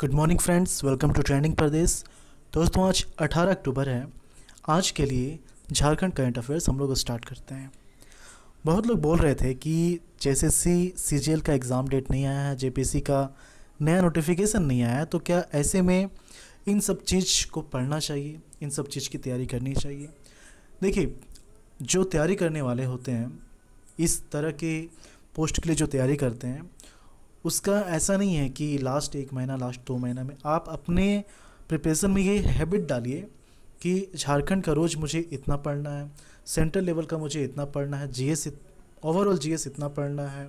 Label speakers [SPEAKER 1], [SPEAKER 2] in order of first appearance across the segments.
[SPEAKER 1] good morning friends welcome to trending Pradesh दोस्तों आज 18 अक्टूबर है आज के लिए झारखंड करंट अफेयर्स हम लोग स्टार्ट करते हैं बहुत लोग बोल रहे थे कि जी एल का एग्ज़ाम डेट नहीं आया है सी का नया नोटिफिकेशन नहीं आया है तो क्या ऐसे में इन सब चीज़ को पढ़ना चाहिए इन सब चीज़ की तैयारी करनी चाहिए देखिए जो तैयारी करने वाले होते हैं इस तरह के पोस्ट के लिए जो तैयारी करते हैं उसका ऐसा नहीं है कि लास्ट एक महीना लास्ट दो महीना में आप अपने प्रिपरेशन में ये हैबिट डालिए कि झारखंड का रोज़ मुझे इतना पढ़ना है सेंट्रल लेवल का मुझे इतना पढ़ना है जीएस ओवरऑल जीएस इतना पढ़ना है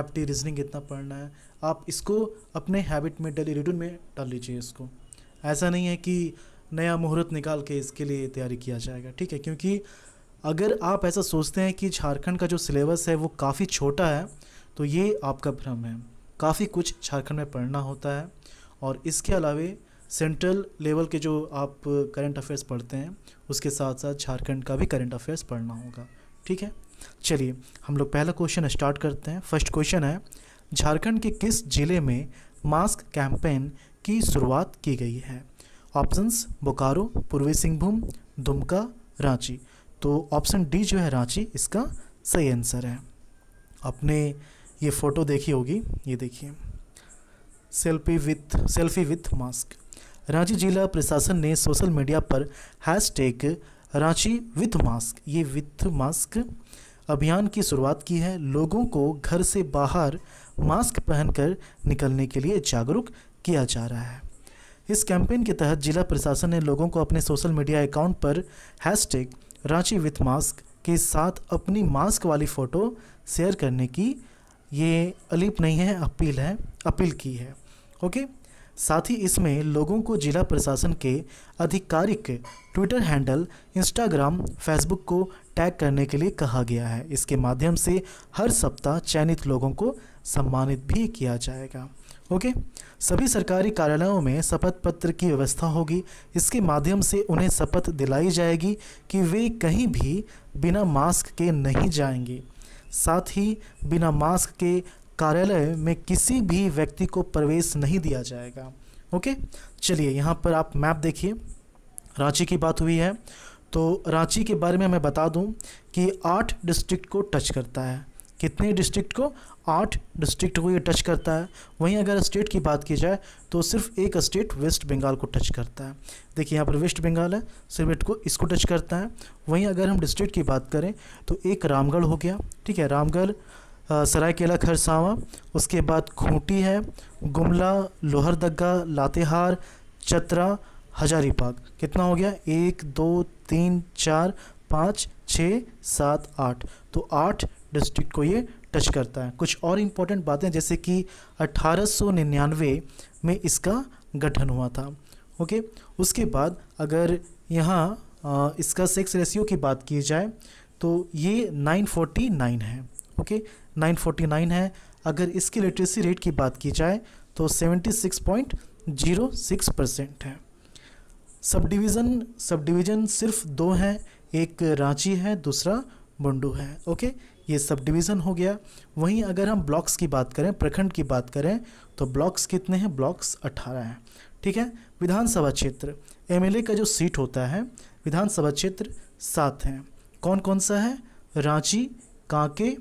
[SPEAKER 1] एप्टी रीजनिंग इतना पढ़ना है आप इसको अपने हैबिट में डेली रिटून में डाल लीजिए इसको ऐसा नहीं है कि नया मुहूर्त निकाल के इसके लिए तैयारी किया जाएगा ठीक है क्योंकि अगर आप ऐसा सोचते हैं कि झारखंड का जो सिलेबस है वो काफ़ी छोटा है तो ये आपका भ्रम है काफ़ी कुछ झारखंड में पढ़ना होता है और इसके अलावे सेंट्रल लेवल के जो आप करंट अफेयर्स पढ़ते हैं उसके साथ साथ झारखंड का भी करंट अफेयर्स पढ़ना होगा ठीक है चलिए हम लोग पहला क्वेश्चन स्टार्ट करते हैं फर्स्ट क्वेश्चन है झारखंड के किस ज़िले में मास्क कैंपेन की शुरुआत की गई है ऑप्शंस बोकारो पूर्वी सिंहभूम दुमका रांची तो ऑप्शन डी जो है रांची इसका सही आंसर है अपने ये फ़ोटो देखी होगी ये देखिए selfie with selfie with mask Ranchi जिला प्रशासन ने सोशल मीडिया पर hashtag Ranchi with mask ये विथ मास्क अभियान की शुरुआत की है लोगों को घर से बाहर मास्क पहनकर निकलने के लिए जागरूक किया जा रहा है इस कैंपेन के तहत जिला प्रशासन ने लोगों को अपने सोशल मीडिया अकाउंट पर हैशटैग रांची विथ मास्क के साथ अपनी मास्क वाली फ़ोटो शेयर करने की ये अलीप नहीं है अपील है अपील की है ओके साथ ही इसमें लोगों को जिला प्रशासन के आधिकारिक ट्विटर हैंडल इंस्टाग्राम फेसबुक को टैग करने के लिए कहा गया है इसके माध्यम से हर सप्ताह चयनित लोगों को सम्मानित भी किया जाएगा ओके सभी सरकारी कार्यालयों में शपथ पत्र की व्यवस्था होगी इसके माध्यम से उन्हें शपथ दिलाई जाएगी कि वे कहीं भी बिना मास्क के नहीं जाएंगे साथ ही बिना मास्क के कार्यालय में किसी भी व्यक्ति को प्रवेश नहीं दिया जाएगा ओके चलिए यहाँ पर आप मैप देखिए रांची की बात हुई है तो रांची के बारे में मैं बता दूं कि आठ डिस्ट्रिक्ट को टच करता है कितने डिस्ट्रिक्ट को आठ डिस्ट्रिक्ट को ये टच करता है वहीं अगर स्टेट की बात की जाए तो सिर्फ एक स्टेट वेस्ट बंगाल को टच करता है देखिए यहाँ पर वेस्ट बंगाल है सिर्फ को इसको टच करता है वहीं अगर हम डिस्ट्रिक्ट की बात करें तो एक रामगढ़ हो गया ठीक है रामगढ़ सरायकेला खरसावा उसके बाद खूंटी है गुमला लोहरदगा लातेहार चतरा हजारीबाग कितना हो गया एक दो तीन चार पाँच छः सात आठ तो आठ डिस्ट्रिक्ट को ये टच करता है कुछ और इम्पोर्टेंट बातें जैसे कि 1899 में इसका गठन हुआ था ओके उसके बाद अगर यहाँ इसका सेक्स रेशियो की बात की जाए तो ये 949 है ओके 949 है अगर इसकी लिटरेसी रेट की बात की जाए तो 76.06 परसेंट है सब डिवीज़न सब डिवीज़न सिर्फ दो हैं एक रांची है दूसरा बंडू है ओके ये सब डिवीज़न हो गया वहीं अगर हम ब्लॉक्स की बात करें प्रखंड की बात करें तो ब्लॉक्स कितने हैं ब्लॉक्स अट्ठारह हैं ठीक है विधानसभा क्षेत्र एमएलए का जो सीट होता है विधानसभा क्षेत्र सात हैं कौन कौन सा है रांची कांके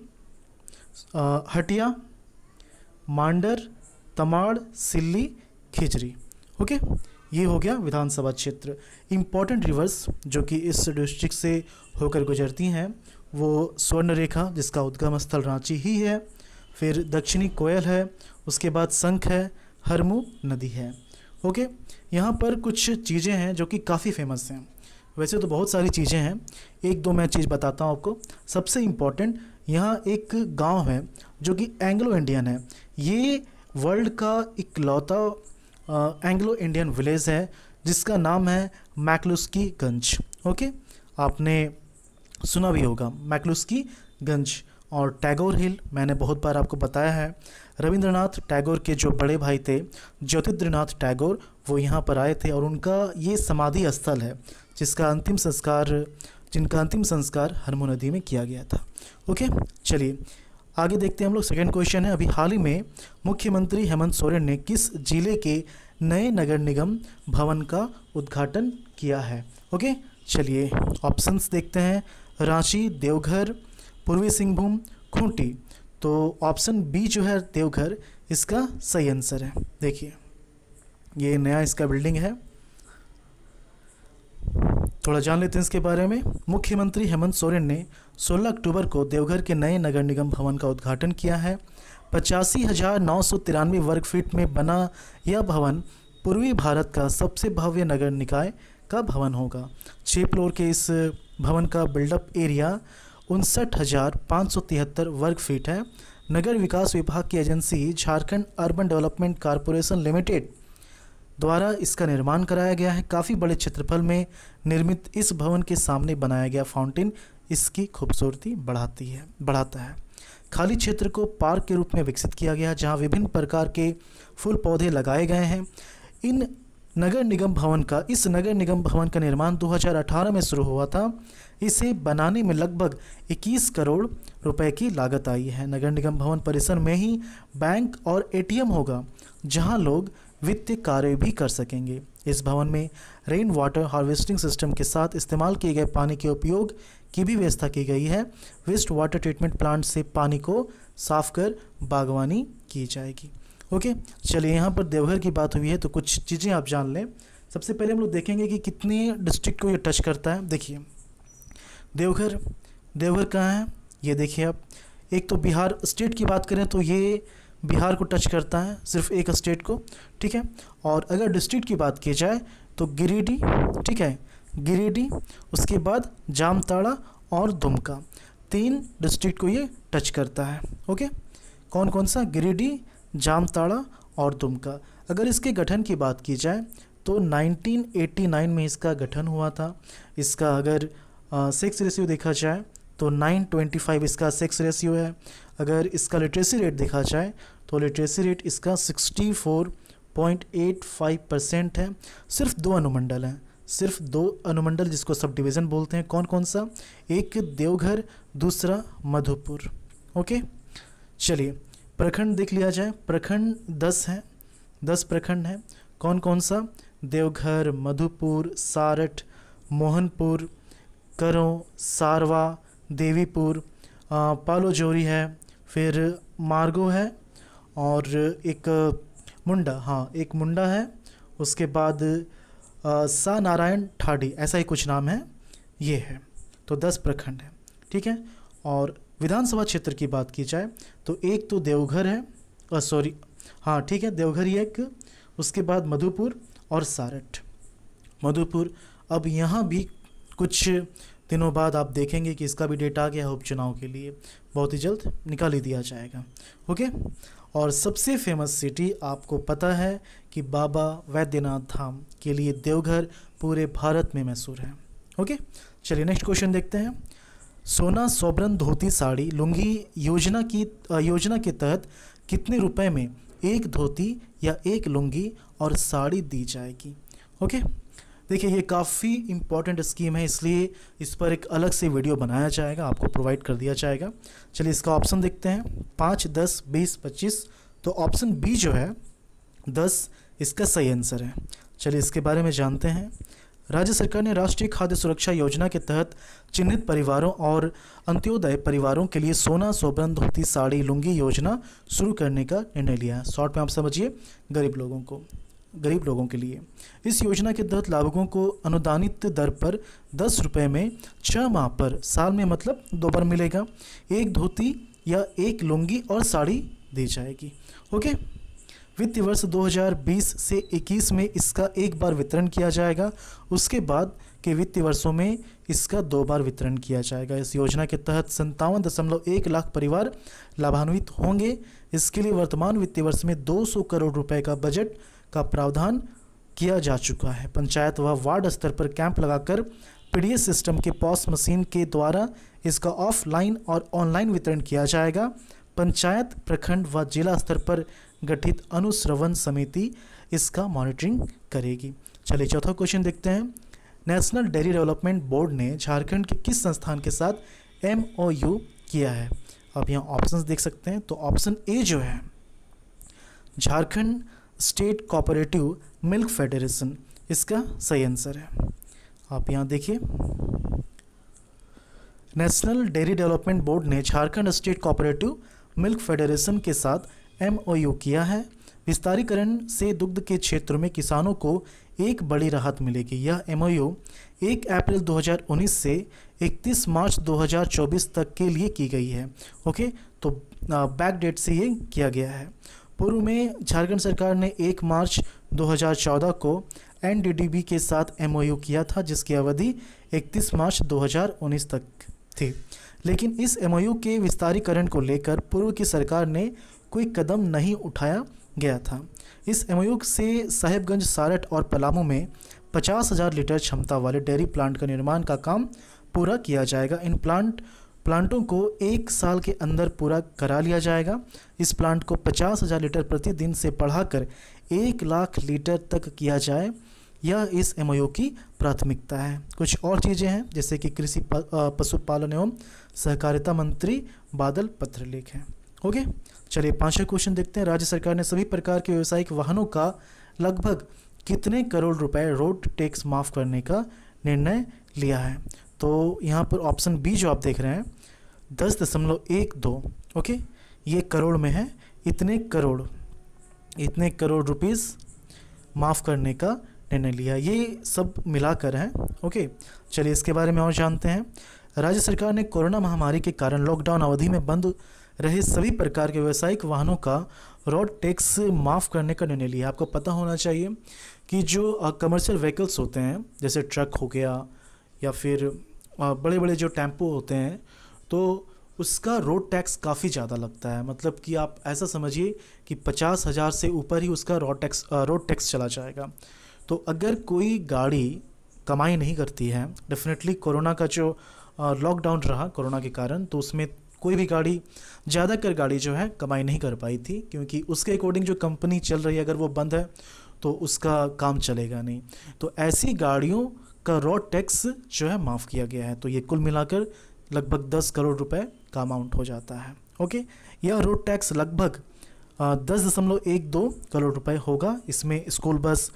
[SPEAKER 1] हटिया मांडर तमाड़ सिल्ली खिचरी ओके ये हो गया विधानसभा क्षेत्र इम्पॉर्टेंट रिवर्स जो कि इस डिस्ट्रिक्ट से होकर गुजरती हैं वो स्वर्ण रेखा जिसका उद्गम स्थल रांची ही है फिर दक्षिणी कोयल है उसके बाद संख है हरमू नदी है ओके यहाँ पर कुछ चीज़ें हैं जो कि काफ़ी फेमस हैं वैसे तो बहुत सारी चीज़ें हैं एक दो मैं चीज़ बताता हूँ आपको सबसे इम्पॉर्टेंट यहाँ एक गांव है जो कि एंग्लो इंडियन है ये वर्ल्ड का इकलौता एंग्लो इंडियन विलेज है जिसका नाम है मैकलुस्की गंज ओके आपने सुना भी होगा मैकलुस्की गंज और टैगोर हिल मैंने बहुत बार आपको बताया है रविंद्रनाथ टैगोर के जो बड़े भाई थे ज्योतिद्रनाथ टैगोर वो यहाँ पर आए थे और उनका ये समाधि स्थल है जिसका अंतिम संस्कार जिनका अंतिम संस्कार हरमो नदी में किया गया था ओके चलिए आगे देखते हैं हम लोग सेकेंड क्वेश्चन है अभी हाल ही में मुख्यमंत्री हेमंत सोरेन ने किस जिले के नए नगर निगम भवन का उद्घाटन किया है ओके चलिए ऑप्शंस देखते हैं रांची देवघर पूर्वी सिंहभूम खूंटी तो ऑप्शन बी जो है देवघर इसका सही आंसर है देखिए ये नया इसका बिल्डिंग है थोड़ा जान लेते हैं इसके बारे में मुख्यमंत्री हेमंत सोरेन ने 16 अक्टूबर को देवघर के नए नगर निगम भवन का उद्घाटन किया है पचासी हजार नौ सौ तिरानवे वर्ग फीट में बना यह भवन पूर्वी भारत का सबसे भव्य नगर निकाय का भवन होगा छः फ्लोर के इस भवन का बिल्डअप एरिया उनसठ हज़ार पाँच सौ तिहत्तर वर्ग फीट है नगर विकास विभाग की agency Jharkhand urban development corporation limited द्वारा इसका निर्माण कराया गया है काफ़ी बड़े क्षेत्रफल में निर्मित इस भवन के सामने बनाया गया फाउंटेन इसकी खूबसूरती बढ़ाती है बढ़ाता है खाली क्षेत्र को पार्क के रूप में विकसित किया गया जहां विभिन्न प्रकार के फूल पौधे लगाए गए हैं इन नगर निगम भवन का इस नगर निगम भवन का निर्माण 2018 में शुरू हुआ था इसे बनाने में लगभग 21 करोड़ रुपए की लागत आई है नगर निगम भवन परिसर में ही बैंक और एटीएम होगा जहां लोग वित्तीय कार्य भी कर सकेंगे इस भवन में रेन वाटर हार्वेस्टिंग सिस्टम के साथ इस्तेमाल किए गए पानी के उपयोग की भी व्यवस्था की गई है वेस्ट वाटर ट्रीटमेंट प्लांट से पानी को साफ कर बागवानी की जाएगी ओके चलिए यहाँ पर देवघर की बात हुई है तो कुछ चीज़ें आप जान लें सबसे पहले हम लोग देखेंगे कि कितने डिस्ट्रिक्ट को ये टच करता है देखिए देवघर देवघर कहाँ है ये देखिए आप एक तो बिहार स्टेट की बात करें तो ये बिहार को टच करता है सिर्फ एक स्टेट को ठीक है और अगर डिस्ट्रिक्ट की बात की जाए तो गिरिडीह ठीक है गिरिडीह उसके बाद जामताड़ा और दुमका तीन डिस्ट्रिक्ट को ये टच करता है ओके कौन कौन सा गिरिडीह जामताड़ा और दुमका अगर इसके गठन की बात की जाए तो 1989 में इसका गठन हुआ था इसका अगर सेक्स रेशियो देखा जाए तो 925 इसका सेक्स रेशियो है अगर इसका लिटरेसी रेट देखा जाए तो लिटरेसी रेट इसका 64.85 परसेंट है सिर्फ दो अनुमंडल हैं सिर्फ दो अनुमंडल जिसको सब डिवीज़न बोलते हैं कौन कौन सा एक देवघर दूसरा मधुपुर ओके चलिए प्रखंड देख लिया जाए प्रखंड दस हैं दस प्रखंड हैं कौन कौन सा देवघर मधुपुर सारठ मोहनपुर करों सारवा देवीपुर पालोजोरी है फिर मार्गो है और एक मुंडा हाँ एक मुंडा है उसके बाद सा नारायण ठाडी ऐसा ही कुछ नाम है ये है तो दस प्रखंड है ठीक है और विधानसभा क्षेत्र की बात की जाए तो एक तो देवघर है सॉरी हाँ ठीक है देवघर ही एक उसके बाद मधुपुर और सारठ मधुपुर अब यहाँ भी कुछ दिनों बाद आप देखेंगे कि इसका भी डेटा आ गया है उपचुनाव के लिए बहुत ही जल्द निकाल ही दिया जाएगा ओके और सबसे फेमस सिटी आपको पता है कि बाबा वैद्यनाथ धाम के लिए देवघर पूरे भारत में मशहूर है ओके चलिए नेक्स्ट क्वेश्चन देखते हैं सोना सोबरन धोती साड़ी लुंगी योजना की योजना के तहत कितने रुपए में एक धोती या एक लुंगी और साड़ी दी जाएगी ओके देखिए ये काफ़ी इम्पॉर्टेंट स्कीम है इसलिए इस पर एक अलग से वीडियो बनाया जाएगा आपको प्रोवाइड कर दिया जाएगा चलिए इसका ऑप्शन देखते हैं पाँच दस बीस पच्चीस तो ऑप्शन बी जो है दस इसका सही आंसर है चलिए इसके बारे में जानते हैं राज्य सरकार ने राष्ट्रीय खाद्य सुरक्षा योजना के तहत चिन्हित परिवारों और अंत्योदय परिवारों के लिए सोना सोबरन धोती साड़ी लुंगी योजना शुरू करने का निर्णय लिया है शॉर्ट में आप समझिए गरीब लोगों को गरीब लोगों के लिए इस योजना के तहत लाभुकों को अनुदानित दर पर दस रुपये में छः माह पर साल में मतलब दो बार मिलेगा एक धोती या एक लुंगी और साड़ी दी जाएगी ओके वित्त वर्ष 2020 से 21 में इसका एक बार वितरण किया जाएगा उसके बाद के वित्तीय वर्षों में इसका दो बार वितरण किया जाएगा इस योजना के तहत संतावन दशमलव एक लाख परिवार लाभान्वित होंगे इसके लिए वर्तमान वित्तीय वर्ष में 200 करोड़ रुपए का बजट का प्रावधान किया जा चुका है पंचायत व वार्ड स्तर पर कैंप लगाकर पी सिस्टम के पॉस मशीन के द्वारा इसका ऑफलाइन और ऑनलाइन वितरण किया जाएगा पंचायत प्रखंड व जिला स्तर पर गठित अनुश्रवण समिति इसका मॉनिटरिंग करेगी चलिए चौथा क्वेश्चन देखते हैं नेशनल डेयरी डेवलपमेंट बोर्ड ने झारखंड के किस संस्थान के साथ एम किया है आप यहाँ ऑप्शन देख सकते हैं तो ऑप्शन ए जो है Jharkhand state cooperative milk federation इसका सही आंसर है आप यहाँ देखिए नेशनल डेयरी डेवलपमेंट बोर्ड ने Jharkhand state cooperative milk federation के साथ एमओयू किया है विस्तारीकरण से दुग्ध के क्षेत्र में किसानों को एक बड़ी राहत मिलेगी यह एमओयू 1 अप्रैल 2019 से 31 मार्च 2024 तक के लिए की गई है ओके तो बैक डेट से ये किया गया है पूर्व में झारखंड सरकार ने 1 मार्च 2014 को एन के साथ एमओयू किया था जिसकी अवधि 31 मार्च 2019 तक थी लेकिन इस एमओयू के विस्तारीकरण को लेकर पूर्व की सरकार ने कोई कदम नहीं उठाया गया था इस एम से साहेबगंज सारठ और पलामू में पचास हज़ार लीटर क्षमता वाले डेयरी प्लांट का निर्माण का काम पूरा किया जाएगा इन प्लांट प्लांटों को एक साल के अंदर पूरा करा लिया जाएगा इस प्लांट को पचास हज़ार लीटर प्रतिदिन से बढ़ाकर एक लाख लीटर तक किया जाए यह इस एम की प्राथमिकता है कुछ और चीज़ें हैं जैसे कि कृषि पशुपालन एवं सहकारिता मंत्री बादल पत्रलेख हैं ओके चलिए पाँचवा क्वेश्चन देखते हैं राज्य सरकार ने सभी प्रकार के व्यवसायिक वाहनों का लगभग कितने करोड़ रुपए रोड टैक्स माफ़ करने का निर्णय लिया है तो यहाँ पर ऑप्शन बी जो आप देख रहे हैं दस दशमलव एक दो ओके ये करोड़ में है इतने करोड़ इतने करोड़ रुपीस माफ़ करने का निर्णय लिया ये सब मिलाकर है ओके चलिए इसके बारे में और जानते हैं राज्य सरकार ने कोरोना महामारी के कारण लॉकडाउन अवधि में बंद रहे सभी प्रकार के व्यावसायिक वाहनों का रोड टैक्स माफ़ करने का निर्णय लिया आपको पता होना चाहिए कि जो कमर्शियल व्हीकल्स होते हैं जैसे ट्रक हो गया या फिर बड़े बड़े जो टेम्पो होते हैं तो उसका रोड टैक्स काफ़ी ज़्यादा लगता है मतलब कि आप ऐसा समझिए कि पचास हज़ार से ऊपर ही उसका रोड टैक्स रोड टैक्स चला जाएगा तो अगर कोई गाड़ी कमाई नहीं करती है डेफिनेटली कोरोना का जो लॉकडाउन रहा कोरोना के कारण तो उसमें कोई भी गाड़ी ज़्यादा कर गाड़ी जो है कमाई नहीं कर पाई थी क्योंकि उसके अकॉर्डिंग जो कंपनी चल रही है अगर वो बंद है तो उसका काम चलेगा नहीं तो ऐसी गाड़ियों का रॉ टैक्स जो है माफ़ किया गया है तो ये कुल मिलाकर लगभग दस करोड़ रुपये का अमाउंट हो जाता है ओके यह रोड टैक्स लगभग दस दशमलव एक दो करोड़ रुपए होगा इसमें स्कूल बस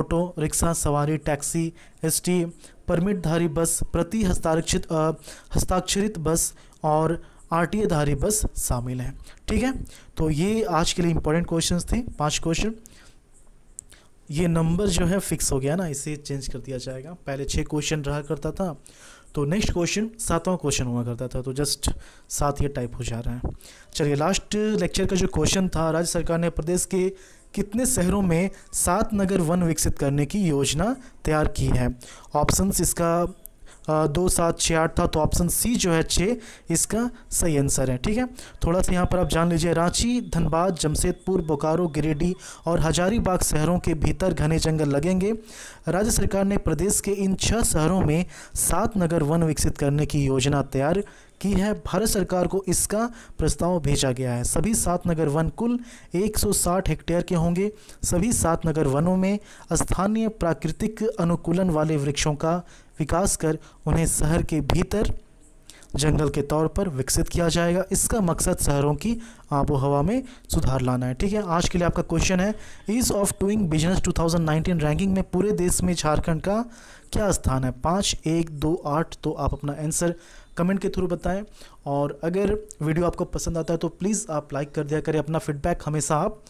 [SPEAKER 1] ऑटो रिक्शा सवारी टैक्सी एसटी परमिटधारी बस प्रति हस्ताक्षरित हस्ताक्षरित बस और आर आरटीएधारी बस शामिल हैं ठीक है तो ये आज के लिए इंपॉर्टेंट क्वेश्चन थे पाँच क्वेश्चन ये नंबर जो है फिक्स हो गया ना इसे चेंज कर दिया जाएगा पहले छः क्वेश्चन रहा करता था तो नेक्स्ट क्वेश्चन सातवां क्वेश्चन हुआ करता था तो जस्ट सात ये टाइप हो जा रहा है चलिए लास्ट लेक्चर का जो क्वेश्चन था राज्य सरकार ने प्रदेश के कितने शहरों में सात नगर वन विकसित करने की योजना तैयार की है ऑप्शंस इसका दो सात छः आठ था तो ऑप्शन सी जो है छः इसका सही आंसर है ठीक है थोड़ा सा यहाँ पर आप जान लीजिए रांची धनबाद जमशेदपुर बोकारो गिरिडीह और हजारीबाग शहरों के भीतर घने जंगल लगेंगे राज्य सरकार ने प्रदेश के इन छः शहरों में सात नगर वन विकसित करने की योजना तैयार की है भारत सरकार को इसका प्रस्ताव भेजा गया है सभी सात नगर वन कुल 160 हेक्टेयर के होंगे सभी सात नगर वनों में स्थानीय प्राकृतिक अनुकूलन वाले वृक्षों का विकास कर उन्हें शहर के भीतर जंगल के तौर पर विकसित किया जाएगा इसका मकसद शहरों की आबो हवा में सुधार लाना है ठीक है आज के लिए आपका क्वेश्चन है ease of doing business 2019 ranking में पूरे देश में झारखंड का क्या स्थान है पाँच एक दो आठ तो आप अपना आंसर कमेंट के थ्रू बताएं और अगर वीडियो आपको पसंद आता है तो प्लीज़ आप लाइक कर दिया करें अपना फीडबैक हमेशा आप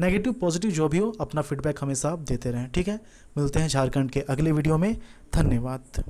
[SPEAKER 1] नेगेटिव पॉजिटिव जो भी हो अपना फीडबैक हमेशा आप देते रहें ठीक है मिलते हैं झारखंड के अगले वीडियो में धन्यवाद